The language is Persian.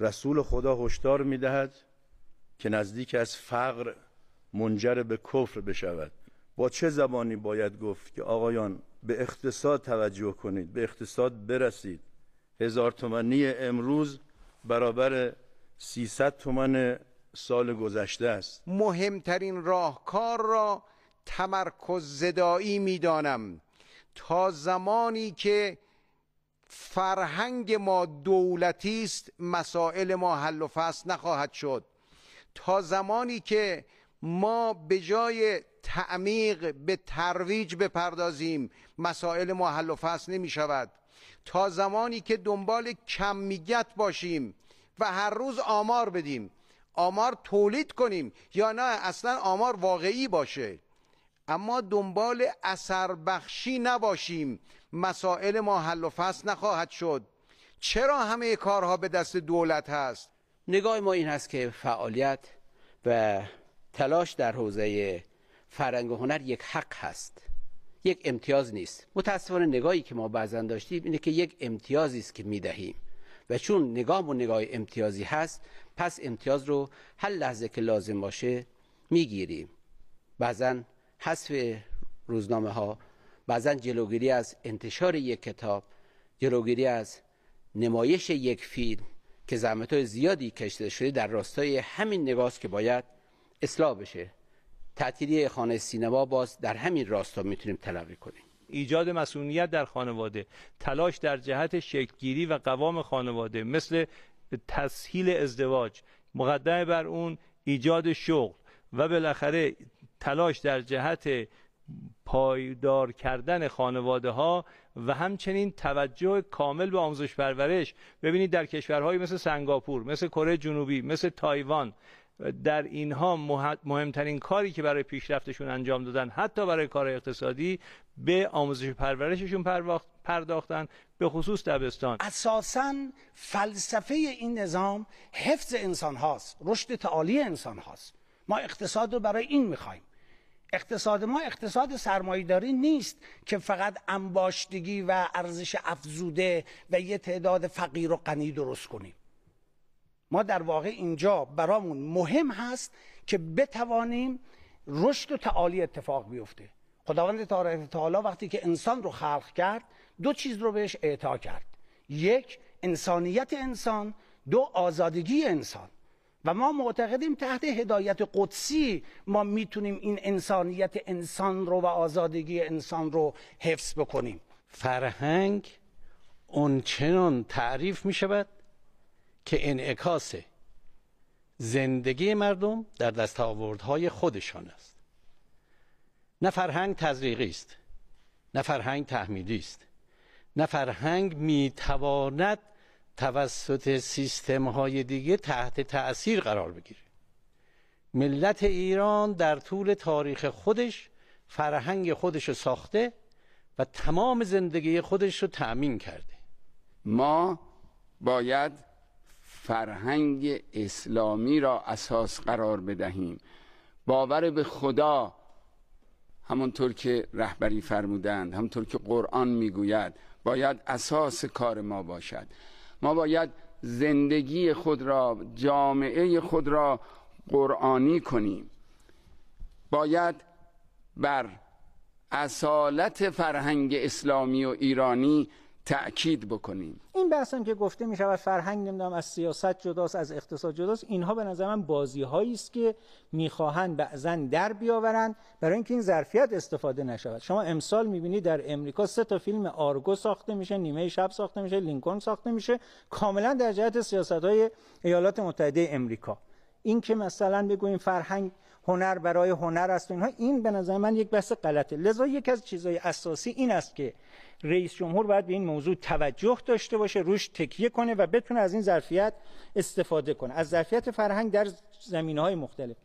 رسول خدا هشدار میدهد که نزدیک از فقر منجر به کفر بشود با چه زبانی باید گفت که آقایان به اقتصاد توجه کنید به اقتصاد برسید هزار تومنی امروز برابر 300 تومن سال گذشته است مهمترین راهکار را تمرکز زدایی میدانم تا زمانی که فرهنگ ما دولتی است مسائل ما حل و فصل نخواهد شد تا زمانی که ما به جای تعمیق به ترویج بپردازیم مسائل ما حل و فصل نمی شود تا زمانی که دنبال کمیت باشیم و هر روز آمار بدیم آمار تولید کنیم یا نه اصلا آمار واقعی باشه اما دنبال اثر بخشی نباشیم مسائل ما حل و فصل نخواهد شد چرا همه کارها به دست دولت هست نگاه ما این هست که فعالیت و تلاش در حوزه فرهنگ و هنر یک حق هست یک امتیاز نیست متاسفانه نگاهی که ما بعضا داشتیم اینه که یک امتیازی است که میدهیم و چون نگاه و نگاه امتیازی هست پس امتیاز رو هر لحظه که لازم باشه میگیریم بعضا حذف روزنامه ها بعضا جلوگیری از انتشار یک کتاب جلوگیری از نمایش یک فیلم که زحمت های زیادی کشته شده در راستای همین نگاست که باید اصلاح بشه تعطیلی خانه سینما باز در همین راستا میتونیم تلقی کنیم ایجاد مسئولیت در خانواده تلاش در جهت شکلگیری و قوام خانواده مثل تسهیل ازدواج مقدمه بر اون ایجاد شغل و بالاخره تلاش در جهت پایدار کردن خانواده ها و همچنین توجه کامل به آموزش پرورش ببینید در کشورهایی مثل سنگاپور مثل کره جنوبی مثل تایوان در اینها مهمترین کاری که برای پیشرفتشون انجام دادن حتی برای کار اقتصادی به آموزش پرورششون پرداختن به خصوص دبستان اساسا فلسفه این نظام حفظ انسان هاست رشد تعالی انسان هاست ما اقتصاد رو برای این میخوایم اقتصاد ما اقتصاد سرمایهداری نیست که فقط انباشتگی و ارزش افزوده و یه تعداد فقیر و غنی درست کنیم ما در واقع اینجا برامون مهم هست که بتوانیم رشد و تعالی اتفاق بیفته خداوند تعالی وقتی که انسان رو خلق کرد دو چیز رو بهش اعطا کرد یک انسانیت انسان دو آزادگی انسان و ما معتقدیم تحت هدایت قدسی ما میتونیم این انسانیت انسان رو و آزادگی انسان رو حفظ بکنیم فرهنگ اونچنان تعریف می شود که انعکاس زندگی مردم در دستاوردهای خودشان است نه فرهنگ تزریقی است نه فرهنگ تحمیلی است نه فرهنگ میتواند توسط سیستم های دیگه تحت تأثیر قرار بگیره ملت ایران در طول تاریخ خودش فرهنگ خودش رو ساخته و تمام زندگی خودش رو تأمین کرده ما باید فرهنگ اسلامی را اساس قرار بدهیم باور به خدا همونطور که رهبری فرمودند همونطور که قرآن میگوید باید اساس کار ما باشد ما باید زندگی خود را جامعه خود را قرآنی کنیم باید بر اصالت فرهنگ اسلامی و ایرانی تأکید بکنیم این بحث هم که گفته می شود فرهنگ نمیدونم از سیاست جداست از اقتصاد جداست اینها به نظر من بازی هایی است که میخواهند بعضا در بیاورند برای اینکه این ظرفیت استفاده نشود شما امسال میبینید در امریکا سه تا فیلم آرگو ساخته میشه نیمه شب ساخته میشه لینکلن ساخته میشه کاملا در جهت سیاست های ایالات متحده امریکا این که مثلا بگوییم فرهنگ هنر برای هنر است و اینها این به نظر من یک بحث غلطه لذا یکی از چیزهای اساسی این است که رئیس جمهور باید به این موضوع توجه داشته باشه روش تکیه کنه و بتونه از این ظرفیت استفاده کنه از ظرفیت فرهنگ در زمینه های مختلف